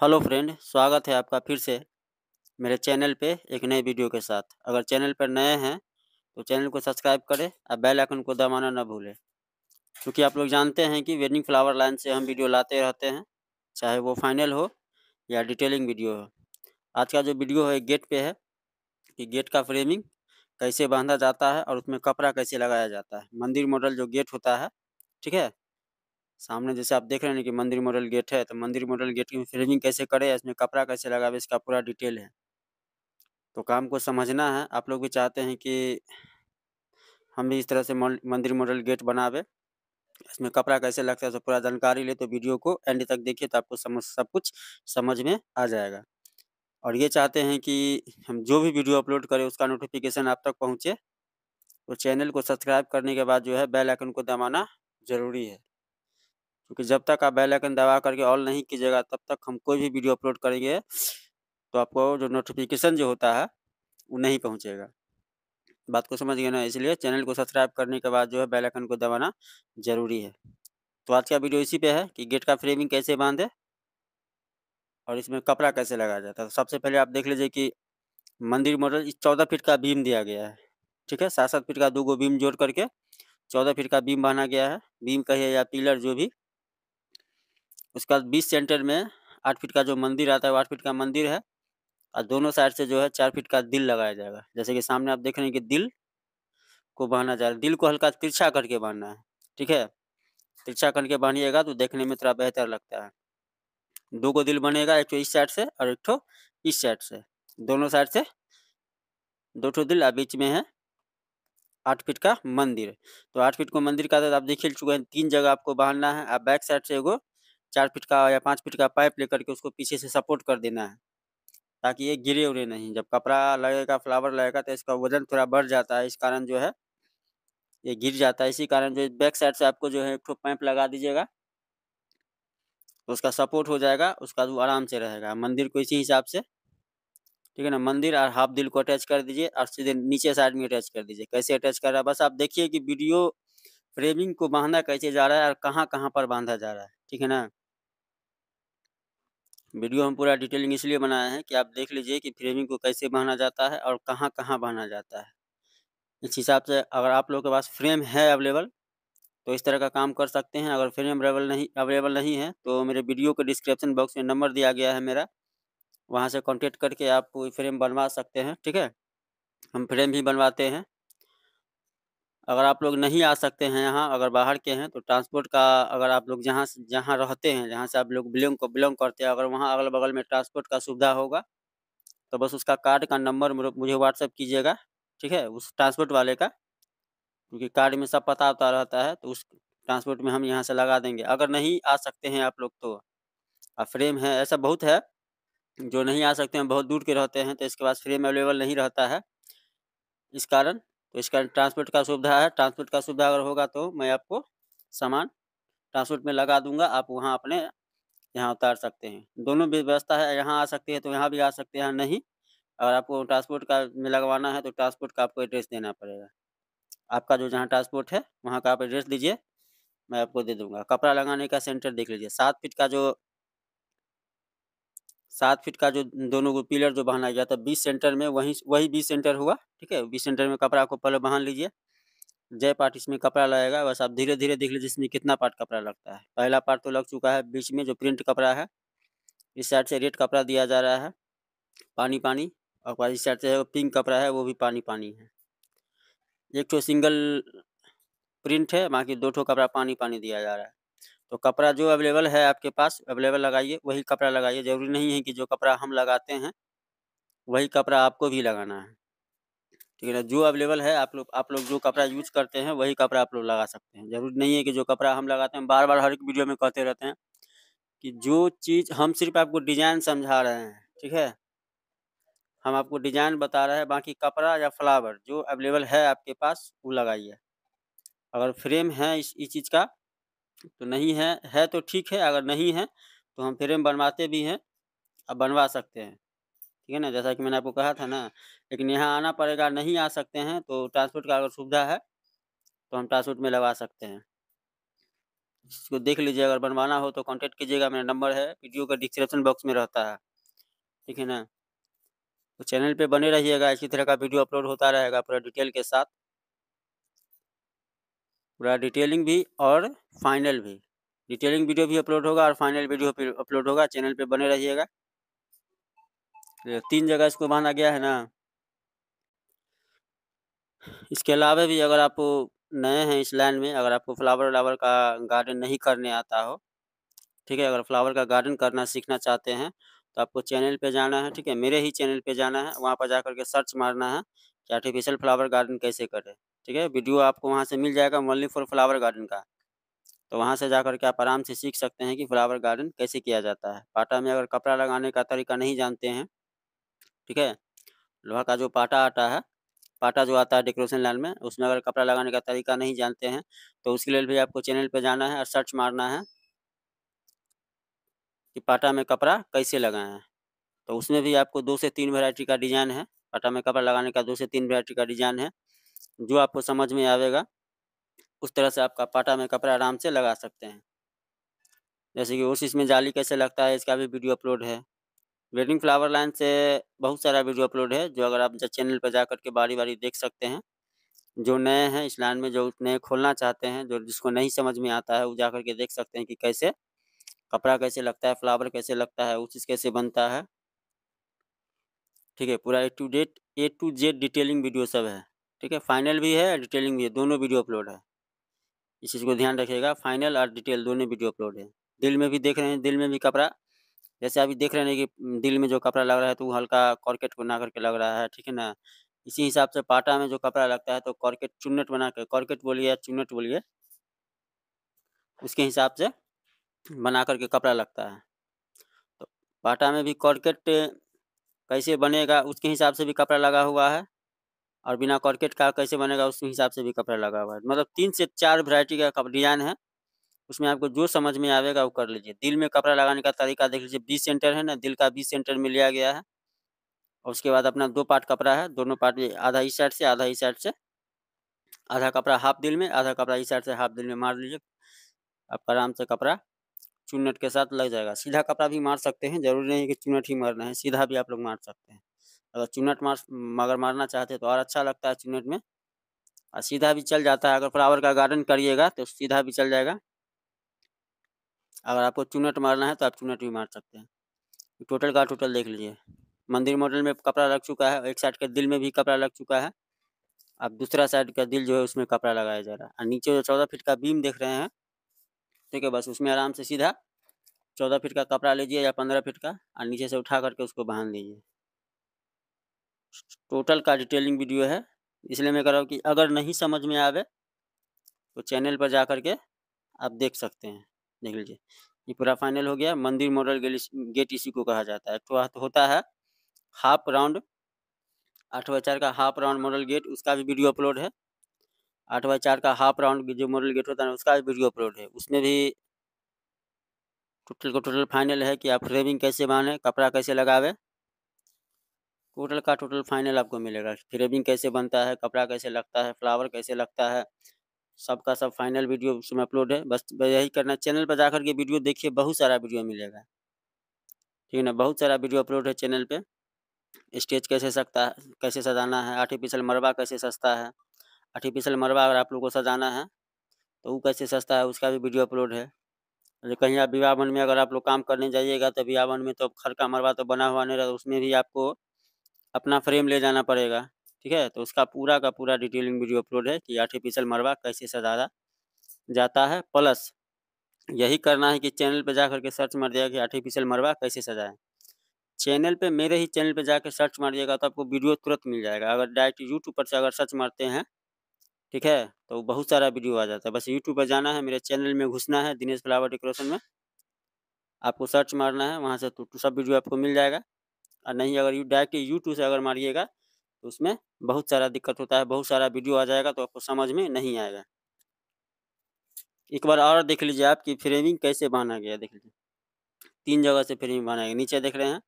hello friend स्वागत है आपका फिर से मेरे चैनल पे एक नए वीडियो के साथ अगर चैनल पर नए हैं तो चैनल को सब्सक्राइब करें और बेल आइकन को दबाना ना भूलें क्योंकि आप लोग जानते हैं कि वेडिंग फ्लावर लाइन से हम वीडियो लाते रहते हैं चाहे वो फाइनल हो या डिटेलिंग वीडियो हो आज का जो वीडियो है गेट पर है कि गेट का फ्रेमिंग कैसे बांधा जाता है और उसमें कपड़ा कैसे लगाया जाता है मंदिर मॉडल जो गेट होता है ठीक है सामने जैसे आप देख रहे हैं कि मंदिर मॉडल गेट है तो मंदिर मॉडल गेट की फिलिंग कैसे करे इसमें कपड़ा कैसे लगावे इसका पूरा डिटेल है तो काम को समझना है आप लोग भी चाहते हैं कि हम भी इस तरह से मंदिर मॉडल गेट बनावे इसमें कपड़ा कैसे लगता है तो पूरा जानकारी ले तो वीडियो को एंड तक देखिए तो आपको समझ सब कुछ समझ में आ जाएगा और ये चाहते हैं कि हम जो भी वीडियो अपलोड करें उसका नोटिफिकेशन आप तक पहुँचे तो चैनल को सब्सक्राइब करने के बाद जो है बेल आइकन को दबाना जरूरी है क्योंकि जब तक आप बेल आइकन दबा करके ऑल नहीं कीजिएगा तब तक हम कोई भी वीडियो अपलोड करेंगे तो आपको जो नोटिफिकेशन जो होता है वो नहीं पहुँचेगा बात को समझ गए ना इसलिए चैनल को सब्सक्राइब करने के बाद जो है बेल आइकन को दबाना जरूरी है तो आज का वीडियो इसी पे है कि गेट का फ्रेमिंग कैसे बांधे और इसमें कपड़ा कैसे लगाया जाता है तो सबसे पहले आप देख लीजिए कि मंदिर मॉडल चौदह फीट का बीम दिया गया है ठीक है सात सात फीट का दो गो बीम जोड़ करके चौदह फीट का बीम बांधा गया है बीम कहिए या पिलर जो भी उसके बाद बीच सेंटर में आठ फीट का जो मंदिर आता है वो आठ फीट का मंदिर है और दोनों साइड से जो है चार फीट का दिल लगाया जाएगा जैसे कि सामने आप देख रहे हैं कि दिल को बांधना जा रहा है दिल को हल्का तिरछा करके बांधना है ठीक है तिरछा करके बांधिएगा तो देखने में थोड़ा बेहतर लगता है दो को दिल बनेगा एक तो इस साइड से और एक ठो तो इस साइड से दोनों साइड से दो ठो दिल बीच में है आठ फीट का मंदिर तो आठ फीट को मंदिर का तो आप देख चुके हैं तीन जगह आपको बांधना है आप बैक साइड से एगो चार फीट का या पाँच फीट का पाइप लेकर के उसको पीछे से सपोर्ट कर देना है ताकि ये गिरे उरे नहीं जब कपड़ा लगेगा फ्लावर लगेगा तो इसका वजन थोड़ा बढ़ जाता है इस कारण जो है ये गिर जाता है इसी कारण जो बैक साइड से आपको जो है एक ठो पाइप लगा दीजिएगा तो उसका सपोर्ट हो जाएगा उसका वो आराम से रहेगा मंदिर को इसी हिसाब से ठीक है ना मंदिर और हाफ दिल को अटैच कर दीजिए और सीधे नीचे साइड में अटैच कर दीजिए कैसे अटैच कर रहा है बस आप देखिए कि वीडियो फ्रेमिंग को बांधा कैसे जा रहा है और कहाँ कहाँ पर बांधा जा रहा है ठीक है ना वीडियो हम पूरा डिटेलिंग इसलिए बनाए हैं कि आप देख लीजिए कि फ्रेमिंग को कैसे बहाना जाता है और कहाँ कहाँ बहना जाता है इस हिसाब से अगर आप लोगों के पास फ्रेम है अवेलेबल तो इस तरह का काम कर सकते हैं अगर फ्रेम अवेलेबल नहीं अवेलेबल नहीं है तो मेरे वीडियो के डिस्क्रिप्शन बॉक्स में नंबर दिया गया है मेरा वहाँ से कॉन्टेक्ट करके आप फ्रेम बनवा सकते हैं ठीक है हम फ्रेम भी बनवाते हैं अगर आप लोग नहीं आ सकते हैं यहाँ अगर बाहर के हैं तो ट्रांसपोर्ट का अगर आप लोग जहाँ जहाँ रहते हैं जहाँ से आप लोग बिलोंग को बिलोंग करते हैं अगर वहाँ अगल बगल में ट्रांसपोर्ट का सुविधा होगा तो बस उसका कार्ड का नंबर मुझे व्हाट्सअप कीजिएगा ठीक है उस ट्रांसपोर्ट वाले का क्योंकि कार्ड में सब पता उता रहता है तो उस ट्रांसपोर्ट में हम यहाँ से लगा देंगे अगर नहीं आ सकते हैं आप लोग तो अब फ्रेम है ऐसा बहुत है जो नहीं आ सकते हैं बहुत दूर के रहते हैं तो इसके पास फ्रेम अवेलेबल नहीं रहता है इस कारण तो इसका ट्रांसपोर्ट का सुविधा है ट्रांसपोर्ट का सुविधा अगर होगा तो मैं आपको सामान ट्रांसपोर्ट में लगा दूंगा आप वहाँ अपने यहाँ उतार सकते हैं दोनों व्यवस्था है यहाँ आ सकते हैं तो यहाँ भी आ सकते हैं नहीं अगर आपको ट्रांसपोर्ट का में लगवाना है तो ट्रांसपोर्ट का आपको एड्रेस देना पड़ेगा आपका जो जहाँ ट्रांसपोर्ट है वहाँ का आप एड्रेस दीजिए मैं आपको दे दूंगा कपड़ा लगाने का सेंटर देख लीजिए सात फीट का जो सात फीट का जो दोनों को पिलर जो बहना गया था बीस सेंटर में वही वही बीस सेंटर हुआ ठीक है बीस सेंटर में कपड़ा को पहले बहन लीजिए जय पार्ट इसमें कपड़ा लगेगा बस आप धीरे धीरे देख लीजिए इसमें कितना पार्ट कपड़ा लगता है पहला पार्ट तो लग चुका है बीच में जो प्रिंट कपड़ा है इस साइड से रेड कपड़ा दिया जा रहा है पानी पानी और इस साइड से पिंक कपड़ा है वो भी पानी पानी है एक तो सिंगल प्रिंट है बाकी दो ठो कपड़ा पानी पानी दिया जा रहा है तो कपड़ा जो अवेलेबल है आपके पास अवेलेबल लगाइए वही कपड़ा लगाइए ज़रूरी नहीं है कि जो कपड़ा हम लगाते हैं वही कपड़ा आपको भी लगाना है ठीक है ना जो अवेलेबल है आप लोग आप लोग जो कपड़ा यूज करते हैं वही कपड़ा आप लोग लगा सकते हैं ज़रूरी नहीं है कि जो कपड़ा हम लगाते हैं बार बार हर एक वीडियो में कहते रहते हैं कि जो चीज़ हम सिर्फ आपको डिज़ाइन समझा रहे हैं ठीक है हम आपको डिज़ाइन बता रहे हैं बाकी कपड़ा या फ्लावर जो अवेलेबल है आपके पास वो लगाइए अगर फ्रेम है इस इस चीज़ का तो नहीं है है तो ठीक है अगर नहीं है तो हम फ्रेम बनवाते भी हैं अब बनवा सकते हैं ठीक है ना जैसा कि मैंने आपको कहा था ना लेकिन यहाँ आना पड़ेगा नहीं आ सकते हैं तो ट्रांसपोर्ट का अगर सुविधा है तो हम ट्रांसपोर्ट में लगा सकते हैं इसको देख लीजिए अगर बनवाना हो तो कॉन्टेक्ट कीजिएगा मेरा नंबर है वीडियो का डिस्क्रिप्शन बॉक्स में रहता है ठीक है ना तो चैनल पे बने रहिएगा इसी तरह का वीडियो अपलोड होता रहेगा पूरा डिटेल के साथ पूरा डिटेलिंग भी और फाइनल भी डिटेलिंग वीडियो भी अपलोड होगा और फाइनल वीडियो भी अपलोड होगा चैनल पे बने रहिएगा तीन जगह इसको बांधा गया है ना इसके अलावा भी अगर आप नए हैं इस लैंड में अगर आपको फ्लावर व्लावर का गार्डन नहीं करने आता हो ठीक है अगर फ्लावर का गार्डन करना सीखना चाहते हैं तो आपको चैनल पे जाना है ठीक है मेरे ही चैनल पे जाना है वहाँ पर जा करके सर्च मारना है कि आर्टिफिशियल फ्लावर गार्डन कैसे करें ठीक है वीडियो आपको वहाँ से मिल जाएगा मल्ली फॉर फ्लावर गार्डन का तो वहाँ से जा करके आप आराम से सीख सकते हैं कि फ्लावर गार्डन कैसे किया जाता है पाटा में अगर कपड़ा लगाने का तरीका नहीं जानते हैं ठीक है लोहा का जो पाटा आता है पाटा जो आता है डेकोरेशन लाइन में उसमें अगर कपड़ा लगाने का तरीका नहीं जानते हैं तो उसके लिए भी आपको चैनल पर जाना है और सर्च मारना है कि पाटा में कपड़ा कैसे लगाएं तो उसमें भी आपको दो से तीन वैरायटी का डिज़ाइन है पाटा में कपड़ा लगाने का दो से तीन वैरायटी का डिज़ाइन है जो आपको समझ में आएगा उस तरह से आपका पाटा में कपड़ा आराम से लगा सकते हैं जैसे कि उस इसमें जाली कैसे लगता है इसका भी वीडियो अपलोड है वेडिंग फ्लावर लाइन से बहुत सारा वीडियो अपलोड है जो अगर आप चैनल पर जा करके बारी बारी देख सकते हैं जो नए हैं इस लाइन में जो नए खोलना चाहते हैं जो जिसको नहीं समझ में आता है वो जा करके देख सकते हैं कि कैसे कपड़ा कैसे लगता है फ्लावर कैसे लगता है उस चीज़ कैसे बनता है ठीक है पूरा up to date A to Z detailing video सब है ठीक है फाइनल भी है डिटेलिंग भी है दोनों वीडियो अपलोड है इस चीज़ को ध्यान रखिएगा फाइनल और डिटेल दोनों वीडियो अपलोड है दिल में भी देख रहे हैं दिल में भी कपड़ा जैसे अभी देख रहे हैं कि दिल में जो कपड़ा लग रहा है तो वो हल्का कॉर्केट बना करके लग रहा है ठीक है ना इसी हिसाब से पाटा में जो कपड़ा लगता है तो कॉर्केट चुन्नट बना के कॉर्केट बोलिए या चुन्नट बोलिए उसके हिसाब से बना करके कपड़ा लगता है तो पाटा में भी कॉर्केट कैसे बनेगा उसके हिसाब से भी कपड़ा लगा हुआ है और बिना कॉर्केट का कैसे बनेगा उस हिसाब से भी कपड़ा लगा हुआ है मतलब तीन से चार वैरायटी का डिजाइन है उसमें आपको जो समझ में आएगा वो कर लीजिए दिल में कपड़ा लगाने का तरीका देख लीजिए बीस सेंटर है ना दिल का बीस सेंटर में लिया गया है और उसके बाद अपना दो पार्ट कपड़ा है दोनों पार्ट में आधा इस साइड से आधा इस साइड से आधा कपड़ा हाफ दिल में आधा कपड़ा इस साइड से हाफ दिल में मार लीजिए आपका आराम से कपड़ा चुनट के साथ लग जाएगा सीधा कपड़ा भी मार सकते हैं जरूरी नहीं है कि चुनट ही मारना है सीधा भी आप लोग मार सकते हैं अगर चुनट मार मगर मारना चाहते तो और अच्छा लगता है चुनट में और सीधा भी चल जाता है अगर फ्लावर का गार्डन करिएगा तो सीधा भी चल जाएगा अगर आपको चुनट मारना है तो आप चुनट भी मार सकते हैं टोटल का टोटल देख लीजिए मंदिर मॉडल में कपड़ा लग चुका है एक साइड के दिल में भी कपड़ा लग चुका है अब दूसरा साइड का दिल जो है उसमें कपड़ा लगाया जा रहा है और नीचे जो चौदह फीट का बीम देख रहे हैं ठीक है बस उसमें आराम से सीधा चौदह फीट का कपड़ा लीजिए या पंद्रह फीट का और नीचे से उठा करके उसको बांध लीजिए टोटल का डिटेलिंग वीडियो है इसलिए मैं कह रहा हूँ कि अगर नहीं समझ में आवे तो चैनल पर जा करके के आप देख सकते हैं देख लीजिए ये पूरा फाइनल हो गया मंदिर मॉडल गेट इसी को कहा जाता है तो होता है हाफ राउंड आठ बाई चार का हाफ राउंड मॉडल गेट उसका भी वीडियो अपलोड है आठ बाई चार का हाफ राउंड जो मॉडल गेट होता है उसका भी वीडियो अपलोड है उसमें भी टोटल का टोटल फाइनल है कि आप फ्रेमिंग कैसे बांधें कपड़ा कैसे लगावे टोटल का टोटल फाइनल आपको मिलेगा फ्रेमिंग कैसे बनता है कपड़ा कैसे लगता है फ्लावर कैसे लगता है सबका सब फाइनल वीडियो उसमें अपलोड है बस यही करना चैनल पर जाकर के वीडियो देखिए बहुत सारा वीडियो मिलेगा ठीक है ना बहुत सारा वीडियो अपलोड है चैनल पे स्टेज कैसे सकता है कैसे सजाना है आर्टिफिशियल मरवा कैसे सस्ता है आर्टिफिशियल मरवा अगर आप लोग को सजाना है तो वो कैसे सस्ता है उसका भी वीडियो अपलोड है कहीं आप विवाह में अगर आप लोग काम करने जाइएगा तो विवाह में तो खर का मरवा तो बना हुआ नहीं रहता उसमें भी आपको अपना फ्रेम ले जाना पड़ेगा ठीक है तो उसका पूरा का पूरा डिटेलिंग वीडियो अपलोड है कि आर्टिफिशियल मरवा कैसे सजाया जाता है प्लस यही करना है कि चैनल पर जा करके सर्च मार दिया कि आर्टिफिशियल मरवा कैसे सजाएं चैनल पे मेरे ही चैनल पे जाके सर्च मारिएगा तो आपको वीडियो तुरंत मिल जाएगा अगर डायरेक्ट यूट्यूब पर से अगर सर्च मारते हैं ठीक है तो बहुत सारा वीडियो आ जाता है बस यूट्यूब पर जाना है मेरे चैनल में घुसना है दिनेश फ्लावर डेकोरेशन में आपको सर्च मारना है वहाँ से तो, तो सब वीडियो आपको मिल जाएगा और नहीं अगर यू डायरेक्ट यूट्यूब से अगर मारिएगा तो उसमें बहुत सारा दिक्कत होता है बहुत सारा वीडियो आ जाएगा तो आपको समझ में नहीं आएगा एक बार और देख लीजिए आपकी फ्रेमिंग कैसे बांधा गया देख लीजिए तीन जगह से फ्रेमिंग बांधा गया नीचे देख रहे हैं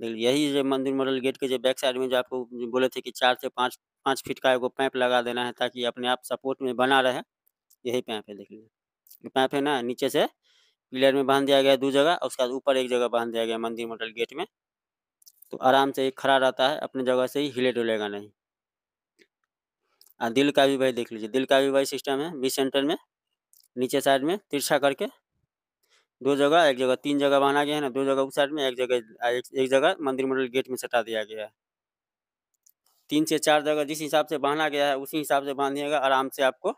देख लीजिए यही जो मंदिर मॉडल गेट के जो बैक साइड में जो आपको बोले थे कि चार से पाँच पाँच फीट का एगो पैंप लगा देना है ताकि अपने आप सपोर्ट में बना रहे यही पैंप है देख लीजिए पैंप है ना नीचे से पिलर में बांध दिया गया दो जगह उसके बाद ऊपर एक जगह बांध दिया गया मंदिर मॉडल गेट में तो आराम से ही खड़ा रहता है अपने जगह से ही हिले डुलेगा नहीं और दिल का भी वही देख लीजिए दिल का भी वही सिस्टम है बी सेंटर में नीचे साइड में तिरछा करके दो जगह एक जगह तीन जगह बना गया है ना दो जगह उस साइड में एक जगह एक, एक जगह मंदिर मंडल गेट में सटा दिया गया है तीन से चार जगह जिस हिसाब से बांधा गया है उसी हिसाब से बांधिएगा आराम से आपको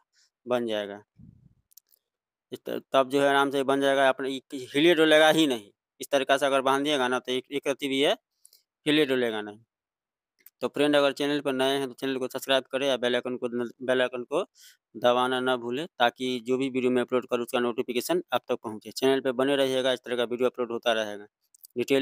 बन जाएगा तब जो है आराम से बन जाएगा अपने हिले डोलेगा ही नहीं इस तरीका से अगर बांध दिएगा ना तो एक एक भी है हिले डुलेगा तो नहीं तो फ्रेंड अगर चैनल पर नए हैं तो चैनल को सब्सक्राइब करें या बेल आइकन को बेल आइकन को दबाना ना भूलें ताकि जो भी वीडियो मैं अपलोड करूँ उसका नोटिफिकेशन आप तक तो पहुँचे चैनल पर बने रहिएगा इस तरह का वीडियो अपलोड होता रहेगा डिटेल